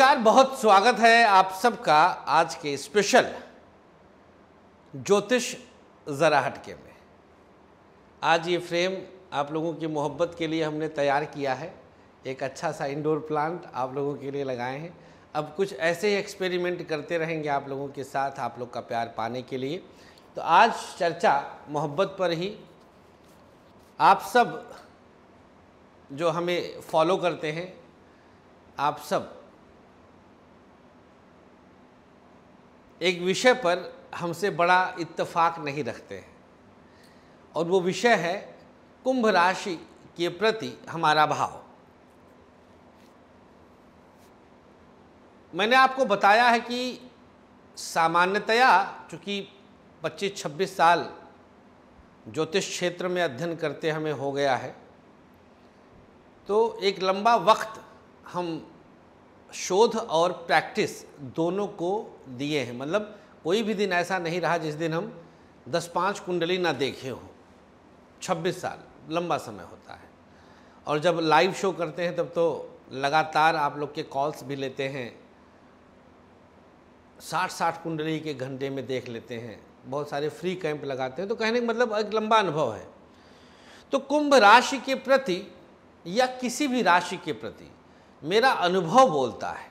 नमस्कार बहुत स्वागत है आप सबका आज के स्पेशल ज्योतिष जरा हटके में आज ये फ्रेम आप लोगों की मोहब्बत के लिए हमने तैयार किया है एक अच्छा सा इंडोर प्लांट आप लोगों के लिए लगाए हैं अब कुछ ऐसे ही एक्सपेरिमेंट करते रहेंगे आप लोगों के साथ आप लोग का प्यार पाने के लिए तो आज चर्चा मोहब्बत पर ही आप सब जो हमें फॉलो करते हैं आप सब एक विषय पर हमसे बड़ा इत्तफाक नहीं रखते हैं और वो विषय है कुंभ राशि के प्रति हमारा भाव मैंने आपको बताया है कि सामान्यतया चूँकि 25-26 साल ज्योतिष क्षेत्र में अध्ययन करते हमें हो गया है तो एक लंबा वक्त हम शोध और प्रैक्टिस दोनों को दिए हैं मतलब कोई भी दिन ऐसा नहीं रहा जिस दिन हम दस पाँच कुंडली ना देखे हों छब्बीस साल लंबा समय होता है और जब लाइव शो करते हैं तब तो लगातार आप लोग के कॉल्स भी लेते हैं साठ साठ कुंडली के घंटे में देख लेते हैं बहुत सारे फ्री कैंप लगाते हैं तो कहने का मतलब एक लंबा अनुभव है तो कुंभ राशि के प्रति या किसी भी राशि के प्रति मेरा अनुभव बोलता है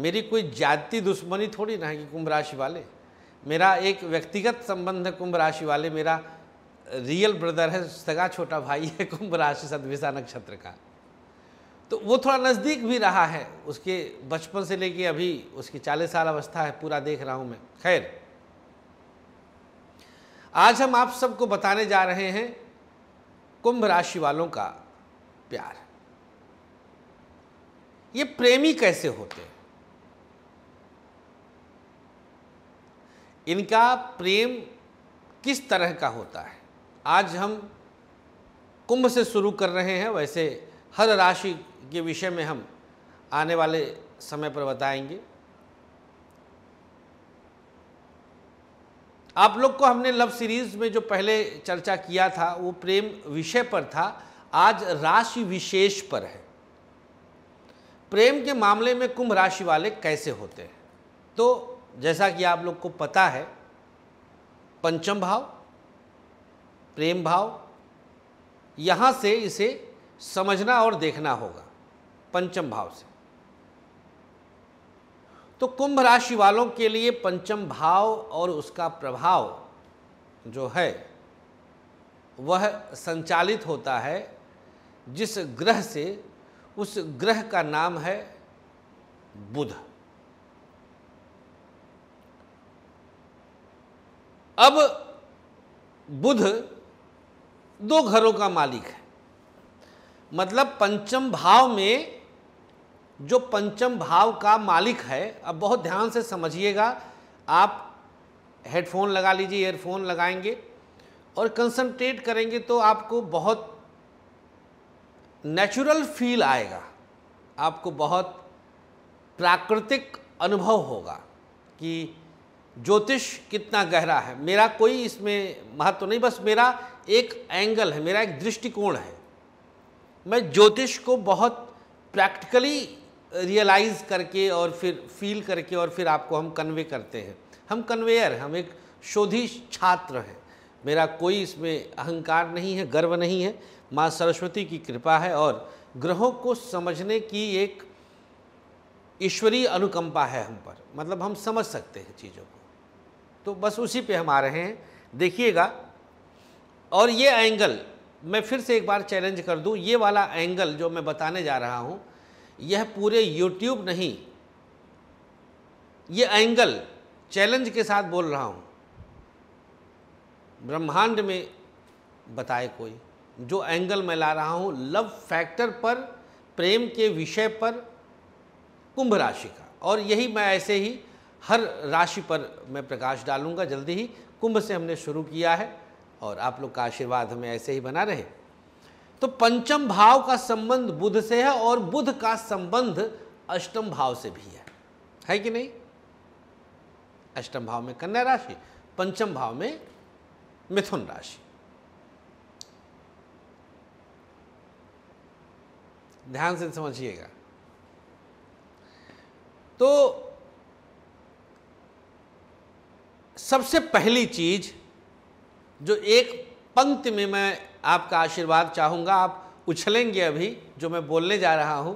मेरी कोई जाति दुश्मनी थोड़ी ना है कि कुंभ राशि वाले मेरा एक व्यक्तिगत संबंध है कुंभ राशि वाले मेरा रियल ब्रदर है सगा छोटा भाई है कुंभ राशि सदविशा नक्षत्र का तो वो थोड़ा नज़दीक भी रहा है उसके बचपन से लेके अभी उसकी चालीस साल अवस्था है पूरा देख रहा हूँ मैं खैर आज हम आप सबको बताने जा रहे हैं कुंभ राशि वालों का प्यार ये प्रेमी कैसे होते हैं इनका प्रेम किस तरह का होता है आज हम कुंभ से शुरू कर रहे हैं वैसे हर राशि के विषय में हम आने वाले समय पर बताएंगे आप लोग को हमने लव सीरीज में जो पहले चर्चा किया था वो प्रेम विषय पर था आज राशि विशेष पर है प्रेम के मामले में कुंभ राशि वाले कैसे होते हैं तो जैसा कि आप लोग को पता है पंचम भाव प्रेम भाव यहाँ से इसे समझना और देखना होगा पंचम भाव से तो कुंभ राशि वालों के लिए पंचम भाव और उसका प्रभाव जो है वह संचालित होता है जिस ग्रह से उस ग्रह का नाम है बुध अब बुध दो घरों का मालिक है मतलब पंचम भाव में जो पंचम भाव का मालिक है अब बहुत ध्यान से समझिएगा आप हेडफोन लगा लीजिए ईयरफोन लगाएंगे और कंसंट्रेट करेंगे तो आपको बहुत नेचुरल फील आएगा आपको बहुत प्राकृतिक अनुभव होगा कि ज्योतिष कितना गहरा है मेरा कोई इसमें महत्व तो नहीं बस मेरा एक एंगल है मेरा एक दृष्टिकोण है मैं ज्योतिष को बहुत प्रैक्टिकली रियलाइज़ करके और फिर फील करके और फिर आपको हम कन्वे करते हैं हम कन्वेयर हम एक शोधी छात्र हैं मेरा कोई इसमें अहंकार नहीं है गर्व नहीं है माँ सरस्वती की कृपा है और ग्रहों को समझने की एक ईश्वरीय अनुकंपा है हम पर मतलब हम समझ सकते हैं चीज़ों को तो बस उसी पे हम आ रहे हैं देखिएगा और ये एंगल मैं फिर से एक बार चैलेंज कर दूँ ये वाला एंगल जो मैं बताने जा रहा हूँ यह पूरे यूट्यूब नहीं ये एंगल चैलेंज के साथ बोल रहा हूँ ब्रह्मांड में बताए कोई जो एंगल मैं ला रहा हूँ लव फैक्टर पर प्रेम के विषय पर कुंभ राशि का और यही मैं ऐसे ही हर राशि पर मैं प्रकाश डालूंगा जल्दी ही कुंभ से हमने शुरू किया है और आप लोग का आशीर्वाद हमें ऐसे ही बना रहे तो पंचम भाव का संबंध बुध से है और बुध का संबंध अष्टम भाव से भी है है कि नहीं अष्टम भाव में कन्या राशि पंचम भाव में मिथुन राशि ध्यान से समझिएगा तो सबसे पहली चीज जो एक पंक्ति में मैं आपका आशीर्वाद चाहूंगा आप उछलेंगे अभी जो मैं बोलने जा रहा हूं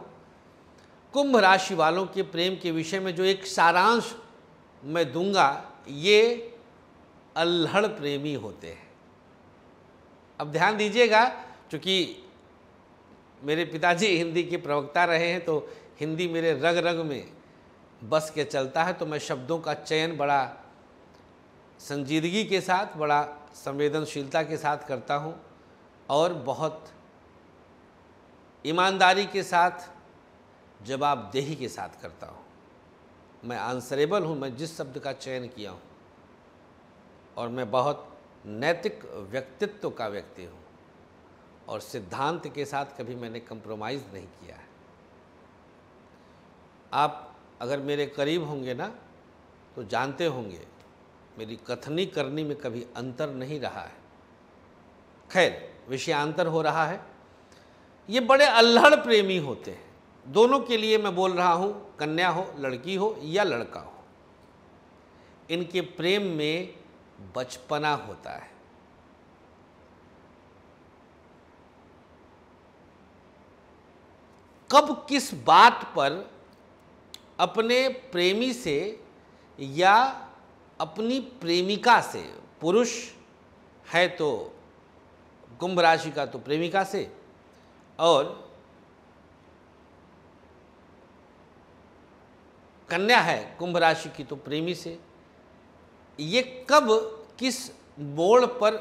कुंभ राशि वालों के प्रेम के विषय में जो एक सारांश मैं दूंगा ये अल्हड़ प्रेमी होते हैं अब ध्यान दीजिएगा चूँकि मेरे पिताजी हिंदी के प्रवक्ता रहे हैं तो हिंदी मेरे रग रग में बस के चलता है तो मैं शब्दों का चयन बड़ा संजीदगी के साथ बड़ा संवेदनशीलता के साथ करता हूँ और बहुत ईमानदारी के साथ जवाबदेही के साथ करता हूँ मैं आंसरेबल हूँ मैं जिस शब्द का चयन किया हूँ और मैं बहुत नैतिक व्यक्तित्व का व्यक्ति हूँ और सिद्धांत के साथ कभी मैंने कंप्रोमाइज़ नहीं किया है आप अगर मेरे करीब होंगे ना तो जानते होंगे मेरी कथनी करनी में कभी अंतर नहीं रहा है खैर विषयांतर हो रहा है ये बड़े अल्हड़ प्रेमी होते हैं दोनों के लिए मैं बोल रहा हूँ कन्या हो लड़की हो या लड़का हो इनके प्रेम में बचपना होता है कब किस बात पर अपने प्रेमी से या अपनी प्रेमिका से पुरुष है तो कुंभ राशि का तो प्रेमिका से और कन्या है कुंभ राशि की तो प्रेमी से ये कब किस बोर्ड पर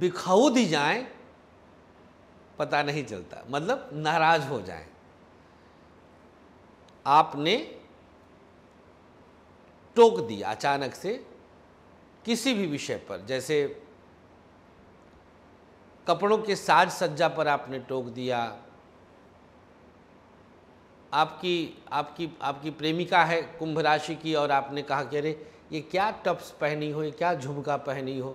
बिखाऊ दी जाए पता नहीं चलता मतलब नाराज हो जाए आपने टोक दिया अचानक से किसी भी विषय पर जैसे कपड़ों के साज सज्जा पर आपने टोक दिया आपकी आपकी आपकी प्रेमिका है कुंभ राशि की और आपने कहा कि अरे ये क्या टप्स पहनी हो ये क्या झुमका पहनी हो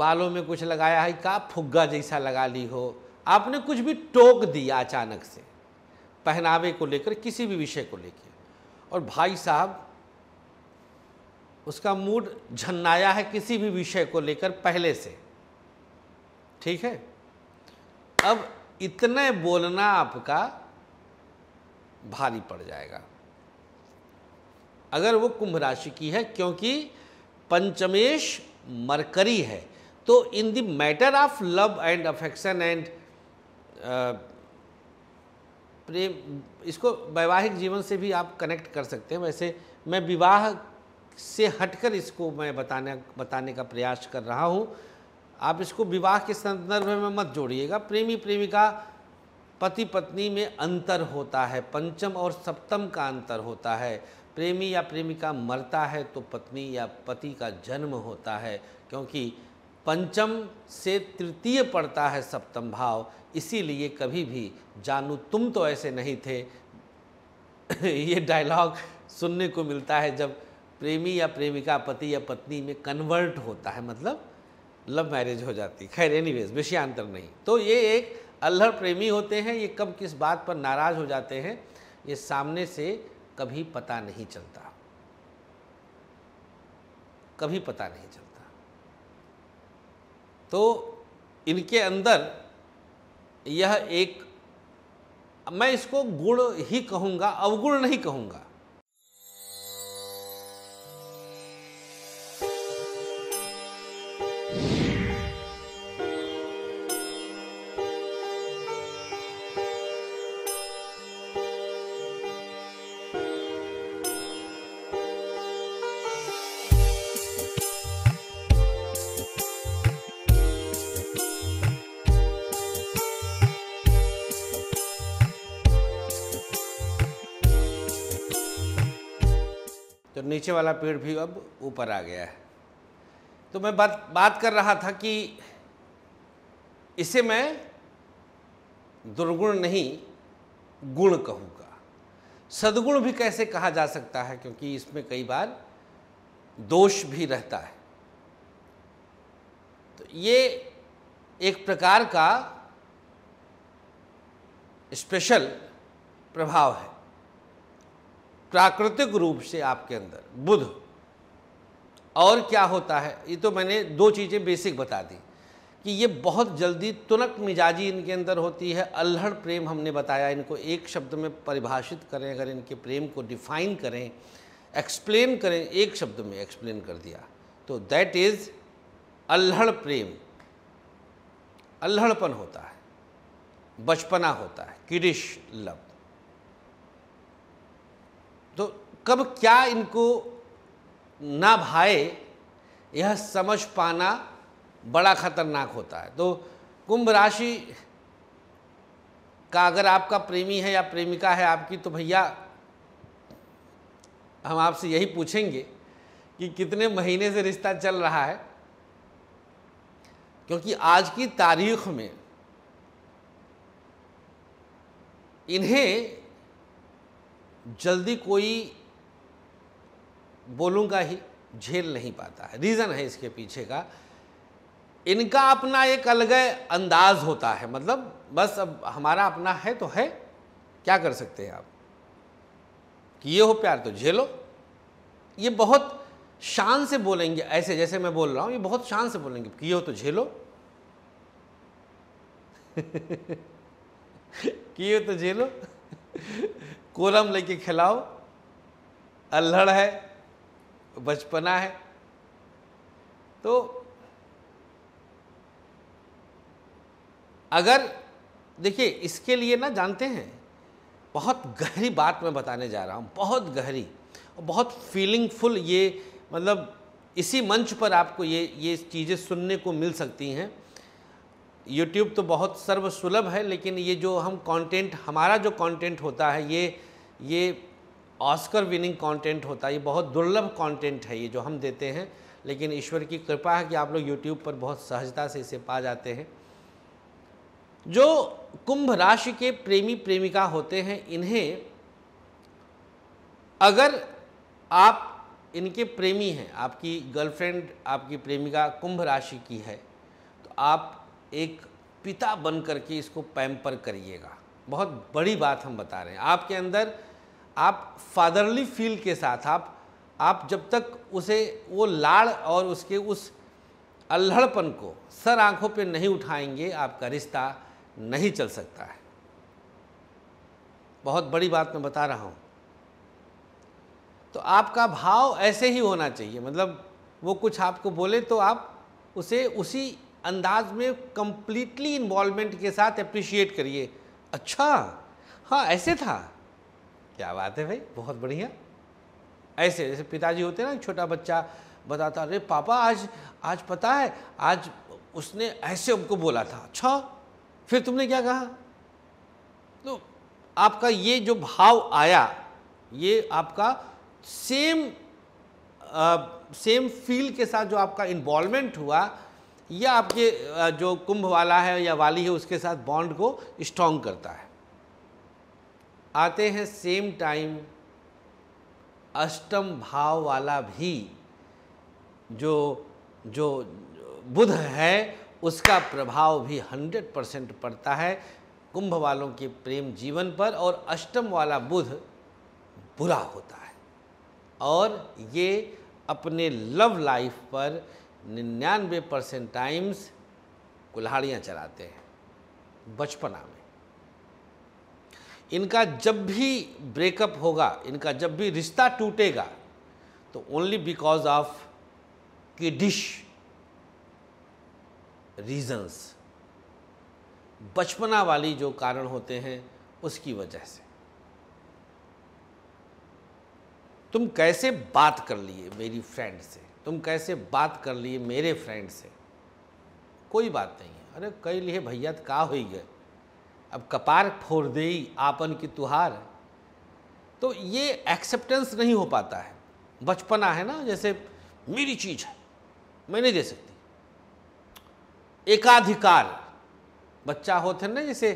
बालों में कुछ लगाया है का फुग्गा जैसा लगा ली हो आपने कुछ भी टोक दिया अचानक से पहनावे को लेकर किसी भी विषय को लेकर और भाई साहब उसका मूड झन्नाया है किसी भी विषय को लेकर पहले से ठीक है अब इतने बोलना आपका भारी पड़ जाएगा अगर वो कुंभ राशि की है क्योंकि पंचमेश मरकरी है तो in the matter of love and affection and प्रेम इसको वैवाहिक जीवन से भी आप कनेक्ट कर सकते हैं वैसे मैं विवाह से हटकर इसको मैं बताने बताने का प्रयास कर रहा हूँ आप इसको विवाह के संदर्भ में मत जोड़िएगा प्रेमी प्रेमिका पति पत्नी में अंतर होता है पंचम और सप्तम का अंतर होता है प्रेमी या प्रेमिका मरता है तो पत्नी या पति का जन्म होता है क्योंकि पंचम से तृतीय पड़ता है सप्तम भाव इसीलिए कभी भी जानू तुम तो ऐसे नहीं थे ये डायलॉग सुनने को मिलता है जब प्रेमी या प्रेमिका पति या पत्नी में कन्वर्ट होता है मतलब लव मैरिज हो जाती खैर एनीवेज विषयांतर नहीं तो ये एक अल्हड़ प्रेमी होते हैं ये कब किस बात पर नाराज़ हो जाते हैं ये सामने से कभी पता नहीं चलता कभी पता नहीं चलता तो इनके अंदर यह एक मैं इसको गुण ही कहूंगा अवगुण नहीं कहूंगा नीचे वाला पेड़ भी अब ऊपर आ गया है तो मैं बात बात कर रहा था कि इसे मैं दुर्गुण नहीं गुण कहूँगा सदगुण भी कैसे कहा जा सकता है क्योंकि इसमें कई बार दोष भी रहता है तो ये एक प्रकार का स्पेशल प्रभाव है प्राकृतिक रूप से आपके अंदर बुध और क्या होता है ये तो मैंने दो चीज़ें बेसिक बता दी कि ये बहुत जल्दी तुनक मिजाजी इनके अंदर होती है अल्हड़ प्रेम हमने बताया इनको एक शब्द में परिभाषित करें अगर इनके प्रेम को डिफाइन करें एक्सप्लेन करें एक शब्द में एक्सप्लेन कर दिया तो दैट इज़ अल्हड़ प्रेम अल्हड़पन होता है बचपना होता है किडिश लव तो कब क्या इनको ना भाए यह समझ पाना बड़ा खतरनाक होता है तो कुंभ राशि का अगर आपका प्रेमी है या प्रेमिका है आपकी तो भैया हम आपसे यही पूछेंगे कि कितने महीने से रिश्ता चल रहा है क्योंकि आज की तारीख में इन्हें जल्दी कोई बोलूंगा ही झेल नहीं पाता है रीज़न है इसके पीछे का इनका अपना एक अलग अंदाज होता है मतलब बस अब हमारा अपना है तो है क्या कर सकते हैं आप कि ये हो प्यार तो झेलो ये बहुत शान से बोलेंगे ऐसे जैसे मैं बोल रहा हूँ ये बहुत शान से बोलेंगे कि ये हो तो झेलो कि ये तो झेलो कोलम लेके खिलाओ अल्हड़ है बचपना है तो अगर देखिए इसके लिए ना जानते हैं बहुत गहरी बात मैं बताने जा रहा हूँ बहुत गहरी और बहुत फीलिंगफुल ये मतलब इसी मंच पर आपको ये ये चीज़ें सुनने को मिल सकती हैं YouTube तो बहुत सर्वसुलभ है लेकिन ये जो हम कंटेंट हमारा जो कंटेंट होता है ये ये ऑस्कर विनिंग कंटेंट होता है ये बहुत दुर्लभ कंटेंट है ये जो हम देते हैं लेकिन ईश्वर की कृपा है कि आप लोग यूट्यूब पर बहुत सहजता से इसे पा जाते हैं जो कुंभ राशि के प्रेमी प्रेमिका होते हैं इन्हें अगर आप इनके प्रेमी हैं आपकी गर्लफ्रेंड आपकी प्रेमिका कुंभ राशि की है तो आप एक पिता बन करके इसको पैम्पर करिएगा बहुत बड़ी बात हम बता रहे हैं आपके अंदर आप फादरली फील के साथ आप आप जब तक उसे वो लाड़ और उसके उस अल्हड़पन को सर आंखों पे नहीं उठाएंगे आपका रिश्ता नहीं चल सकता है बहुत बड़ी बात मैं बता रहा हूँ तो आपका भाव ऐसे ही होना चाहिए मतलब वो कुछ आपको बोले तो आप उसे उसी अंदाज में कम्प्लीटली इन्वॉल्वमेंट के साथ अप्रिशिएट करिए अच्छा हाँ ऐसे था क्या बात है भाई बहुत बढ़िया ऐसे जैसे पिताजी होते ना छोटा बच्चा बताता अरे पापा आज आज पता है आज उसने ऐसे हमको बोला था अच्छा फिर तुमने क्या कहा तो आपका ये जो भाव आया ये आपका सेम आ, सेम फील के साथ जो आपका इन्वॉल्वमेंट हुआ या आपके जो कुंभ वाला है या वाली है उसके साथ बॉन्ड को स्ट्रॉन्ग करता है आते हैं सेम टाइम अष्टम भाव वाला भी जो जो बुध है उसका प्रभाव भी 100 परसेंट पड़ता है कुंभ वालों के प्रेम जीवन पर और अष्टम वाला बुध बुरा होता है और ये अपने लव लाइफ पर निन्यानवे परसेंट टाइम्स कुल्हाड़ियाँ चलाते हैं बचपना में इनका जब भी ब्रेकअप होगा इनका जब भी रिश्ता टूटेगा तो only because of kiddish reasons बचपना वाली जो कारण होते हैं उसकी वजह से तुम कैसे बात कर लिए मेरी फ्रेंड से तुम कैसे बात कर लिए मेरे फ्रेंड से कोई बात नहीं है अरे कई लिए भैया तो का हो ही गए अब कपार फोड़ दे आपन की तुहार तो ये एक्सेप्टेंस नहीं हो पाता है बचपना है ना जैसे मेरी चीज़ है मैं नहीं दे सकती एकाधिकार बच्चा होते ना जैसे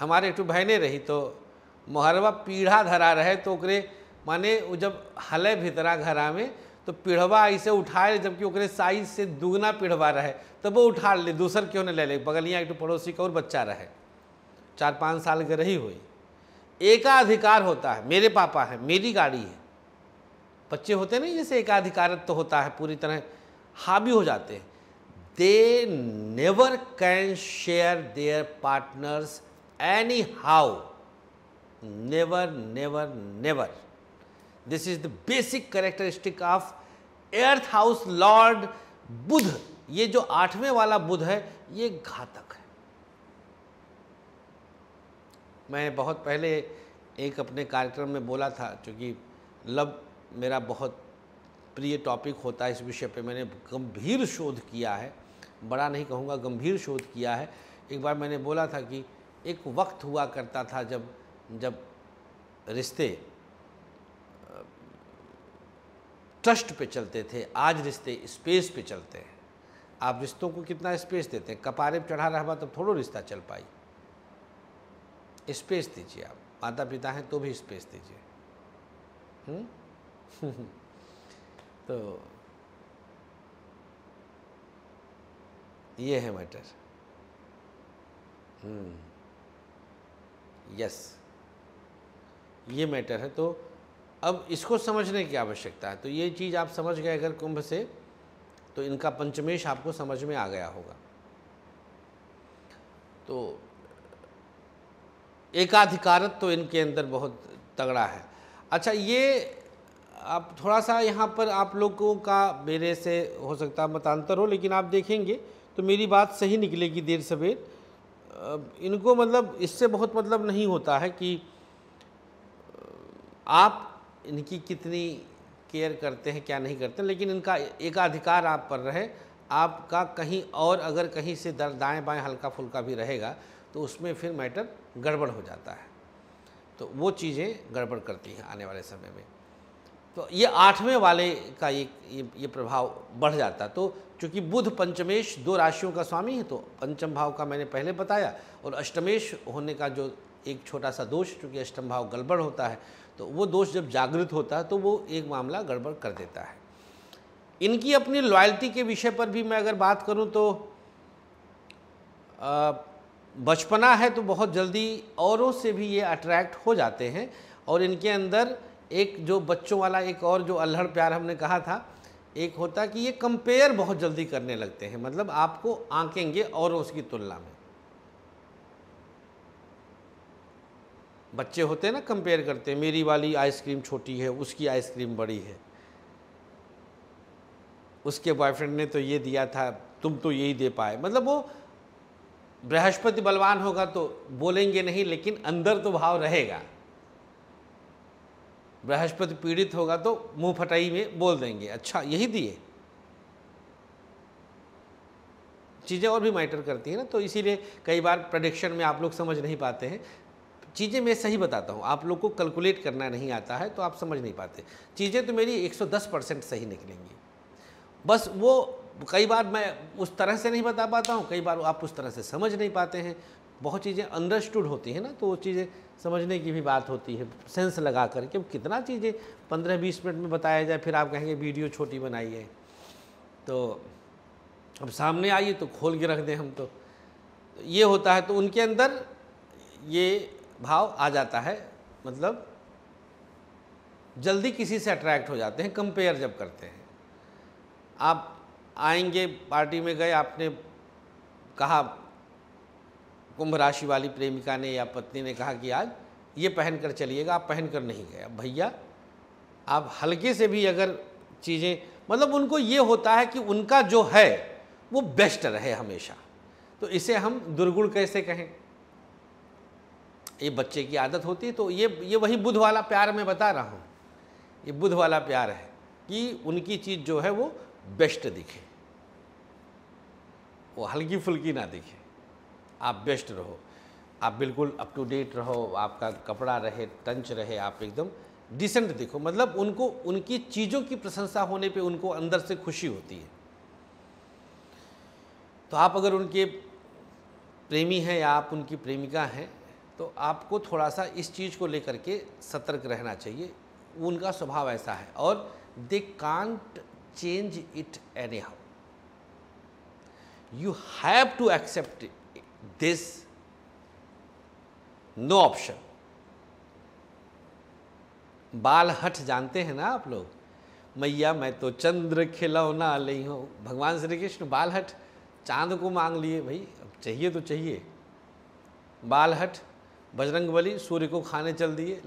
हमारे एक बहने रही तो मोहरवा पीढ़ा धरा रहे तो ओकरे माने वो जब हले भितरा घरा में तो पीढ़वा ऐसे उठाए जबकि ओकरे साइज से दुगना पीढ़वा रहे तब तो वो उठा ले दूसर क्यों ने ले ले बगलियाँ एक पड़ोसी का और बच्चा रहे चार पाँच साल के रही हुई एकाधिकार होता है मेरे पापा है मेरी गाड़ी है बच्चे होते नहीं जैसे एकाधिकारत्व तो होता है पूरी तरह हावी हो जाते हैं they never can share their partners anyhow never never never this is the basic characteristic of earth house lord Budh ये जो आठवें वाला बुध है ये घातक मैं बहुत पहले एक अपने कार्यक्रम में बोला था क्योंकि लव मेरा बहुत प्रिय टॉपिक होता है इस विषय पे मैंने गंभीर शोध किया है बड़ा नहीं कहूँगा गंभीर शोध किया है एक बार मैंने बोला था कि एक वक्त हुआ करता था जब जब रिश्ते ट्रस्ट पे चलते थे आज रिश्ते स्पेस पे चलते हैं आप रिश्तों को कितना स्पेस देते हैं कपारे पर चढ़ा रहा तब थोड़ा रिश्ता चल पाई स्पेस दीजिए आप माता पिता हैं तो भी स्पेस दीजिए हम्म? तो ये है मैटर हम्म। यस ये मैटर है तो अब इसको समझने की आवश्यकता है तो ये चीज़ आप समझ गए अगर कुंभ से तो इनका पंचमेश आपको समझ में आ गया होगा तो एकाधिकारत तो इनके अंदर बहुत तगड़ा है अच्छा ये आप थोड़ा सा यहाँ पर आप लोगों का मेरे से हो सकता है मतांतर हो लेकिन आप देखेंगे तो मेरी बात सही निकलेगी देर सवेर इनको मतलब इससे बहुत मतलब नहीं होता है कि आप इनकी कितनी केयर करते हैं क्या नहीं करते लेकिन इनका एकाधिकार आप पर रहे आपका कहीं और अगर कहीं से दर दाएँ बाएँ हल्का फुल्का भी रहेगा तो उसमें फिर मैटर गड़बड़ हो जाता है तो वो चीज़ें गड़बड़ करती हैं आने वाले समय में तो ये आठवें वाले का ये ये, ये प्रभाव बढ़ जाता है तो चूँकि बुध पंचमेश दो राशियों का स्वामी है तो पंचम भाव का मैंने पहले बताया और अष्टमेश होने का जो एक छोटा सा दोष चूँकि अष्टम भाव गड़बड़ होता है तो वो दोष जब जागृत होता है तो वो एक मामला गड़बड़ कर देता है इनकी अपनी लॉयल्टी के विषय पर भी मैं अगर बात करूँ तो आ, बचपना है तो बहुत जल्दी औरों से भी ये अट्रैक्ट हो जाते हैं और इनके अंदर एक जो बच्चों वाला एक और जो अल्हड़ प्यार हमने कहा था एक होता कि ये कंपेयर बहुत जल्दी करने लगते हैं मतलब आपको आंकेंगे औरों की तुलना में बच्चे होते हैं ना कंपेयर करते हैं मेरी वाली आइसक्रीम छोटी है उसकी आइसक्रीम बड़ी है उसके बॉयफ्रेंड ने तो ये दिया था तुम तो यही दे पाए मतलब वो बृहस्पति बलवान होगा तो बोलेंगे नहीं लेकिन अंदर तो भाव रहेगा बृहस्पति पीड़ित होगा तो मुंह फटाई में बोल देंगे अच्छा यही दिए चीज़ें और भी मैटर करती हैं ना तो इसीलिए कई बार प्रडिक्शन में आप लोग समझ नहीं पाते हैं चीज़ें मैं सही बताता हूँ आप लोग को कैलकुलेट करना नहीं आता है तो आप समझ नहीं पाते चीज़ें तो मेरी 110 परसेंट सही निकलेंगी बस वो कई बार मैं उस तरह से नहीं बता पाता हूँ कई बार आप उस तरह से समझ नहीं पाते हैं बहुत चीज़ें अंडरस्टूड होती हैं ना तो वो चीज़ें समझने की भी बात होती है सेंस लगा कर कि कितना चीज़ें पंद्रह बीस मिनट में बताया जाए फिर आप कहेंगे वीडियो छोटी बनाइए तो अब सामने आइए तो खोल के रख दें हम तो ये होता है तो उनके अंदर ये भाव आ जाता है मतलब जल्दी किसी से अट्रैक्ट हो जाते हैं कंपेयर जब करते हैं आप आएंगे पार्टी में गए आपने कहा कुंभ राशि वाली प्रेमिका ने या पत्नी ने कहा कि आज ये पहन कर चलिएगा आप पहन कर नहीं गए अब भैया आप हल्के से भी अगर चीज़ें मतलब उनको ये होता है कि उनका जो है वो बेस्ट रहे हमेशा तो इसे हम दुर्गुण कैसे कहें ये बच्चे की आदत होती है तो ये ये वही बुध वाला प्यार मैं बता रहा हूँ ये बुध वाला प्यार है कि उनकी चीज़ जो है वो बेस्ट दिखे वो हल्की फुल्की ना दिखे आप बेस्ट रहो आप बिल्कुल अप टू डेट रहो आपका कपड़ा रहे टंच रहे आप एकदम डिसेंट दिखो मतलब उनको उनकी चीज़ों की प्रशंसा होने पे उनको अंदर से खुशी होती है तो आप अगर उनके प्रेमी हैं या आप उनकी प्रेमिका हैं तो आपको थोड़ा सा इस चीज़ को लेकर के सतर्क रहना चाहिए उनका स्वभाव ऐसा है और they can't change it anyhow. You have to accept it, this, no option. बाल हट जानते हैं ना आप लोग मैया मैं तो चंद्र खिलौना ली हूँ भगवान श्री कृष्ण बाल हट चांद को मांग लिए भाई अब चाहिए तो चाहिए बाल हट बजरंग बली सूर्य को खाने चल दिए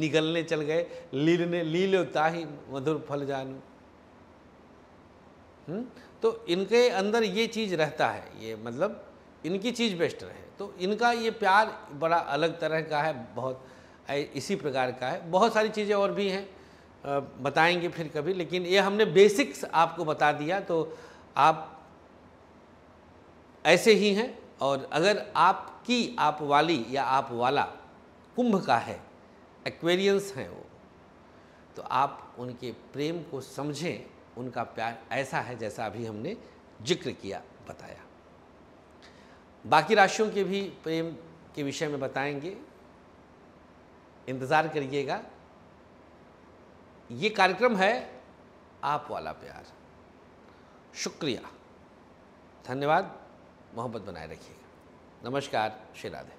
निगलने चल गए लील ने ताही ही मधुर फल जानू हुँ? हम्म? तो इनके अंदर ये चीज़ रहता है ये मतलब इनकी चीज़ बेस्ट रहे तो इनका ये प्यार बड़ा अलग तरह का है बहुत इसी प्रकार का है बहुत सारी चीज़ें और भी हैं बताएंगे फिर कभी लेकिन ये हमने बेसिक्स आपको बता दिया तो आप ऐसे ही हैं और अगर आपकी आप वाली या आप वाला कुंभ का है एक्वेरियंस हैं वो तो आप उनके प्रेम को समझें उनका प्यार ऐसा है जैसा अभी हमने जिक्र किया बताया बाकी राशियों के भी प्रेम के विषय में बताएंगे इंतज़ार करिएगा ये कार्यक्रम है आप वाला प्यार शुक्रिया धन्यवाद मोहब्बत बनाए रखिएगा नमस्कार श्री राधे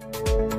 Thank you